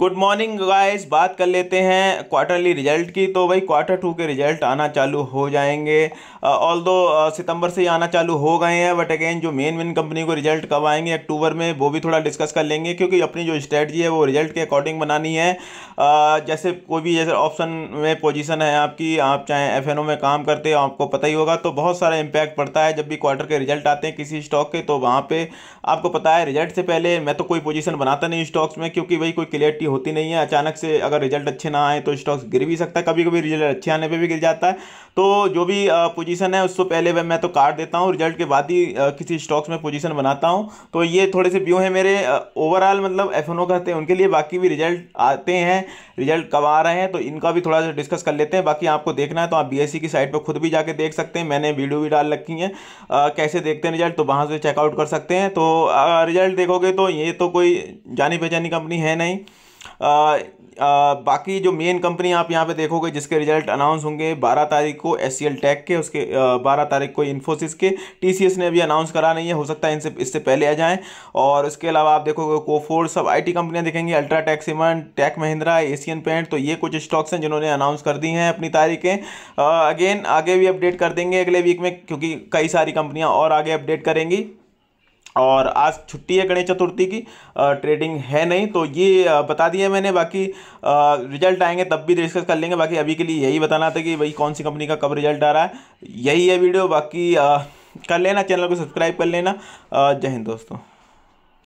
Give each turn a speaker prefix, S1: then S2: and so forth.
S1: good morning guys बात कर लेते हैं क्वार्टरली रिजल्ट की तो भाई क्वार्टर टू के रिजल्ट आना चालू हो जाएंगे ऑल दो सितंबर से ही आना चालू हो गए हैं बट अगेन जो मेन मेन कंपनी को रिजल्ट कब आएंगे अक्टूबर में वो भी थोड़ा डिस्कस कर लेंगे क्योंकि अपनी जो स्ट्रेटजी है वो रिजल्ट के अकॉर्डिंग बनानी है आ, जैसे कोई भी जैसे ऑप्शन में पोजिशन है आपकी आप चाहे एफ में काम करते हो आपको पता ही होगा तो बहुत सारा इम्पैक्ट पड़ता है जब भी क्वार्टर के रिजल्ट आते हैं किसी स्टॉक के तो वहाँ पर आपको पता है रिजल्ट से पहले मैं तो कोई पोजिशन बनाता नहीं स्टॉक्स में क्योंकि भाई कोई क्लियर क्लैरिटी होती नहीं है अचानक से अगर रिजल्ट अच्छे ना आए तो स्टॉक्स गिर भी सकता है कभी कभी रिजल्ट अच्छे आने पर भी गिर जाता है तो जो भी पोजीशन है उससे पहले मैं तो काट देता हूँ रिजल्ट के बाद ही किसी स्टॉक्स में पोजीशन बनाता हूँ तो ये थोड़े से व्यू हैं मेरे ओवरऑल मतलब एफ एन ओ करते हैं उनके लिए बाकी भी रिजल्ट आते हैं रिजल्ट कब आ रहे हैं तो इनका भी थोड़ा सा डिस्कस कर लेते हैं बाकी आपको देखना है तो आप बी e की साइट पर खुद भी जाके देख सकते हैं मैंने वीडियो भी डाल रखी है कैसे देखते हैं रिजल्ट तो वहाँ से चेकआउट कर सकते हैं तो रिजल्ट देखोगे तो ये तो कोई जानी पहचानी कंपनी है नहीं आ, आ, बाकी जो मेन कंपनी आप यहाँ पे देखोगे जिसके रिजल्ट अनाउंस होंगे 12 तारीख को एस सी टेक के उसके बारह तारीख को इन्फोसिस के टीसीएस ने अभी अनाउंस करा नहीं है हो सकता है इनसे इससे पहले आ जाएं और इसके अलावा आप देखोगे कोफोर्ड सब आईटी कंपनियां दिखेंगी अल्ट्रा टेक सिमन टेक महिंद्रा एशियन पेंट तो ये कुछ स्टॉक्स हैं जिन्होंने अनाउंस कर दी हैं अपनी तारीखें अगेन आगे भी अपडेट कर देंगे अगले वीक में क्योंकि कई सारी कंपनियाँ और आगे अपडेट करेंगी और आज छुट्टी है गणेश चतुर्थी की ट्रेडिंग है नहीं तो ये बता दिया मैंने बाकी रिजल्ट आएंगे तब भी डिस्कस कर लेंगे बाकी अभी के लिए यही बताना था कि भाई कौन सी कंपनी का कब रिजल्ट आ रहा है यही है वीडियो बाकी कर लेना चैनल को सब्सक्राइब कर लेना जय हिंद दोस्तों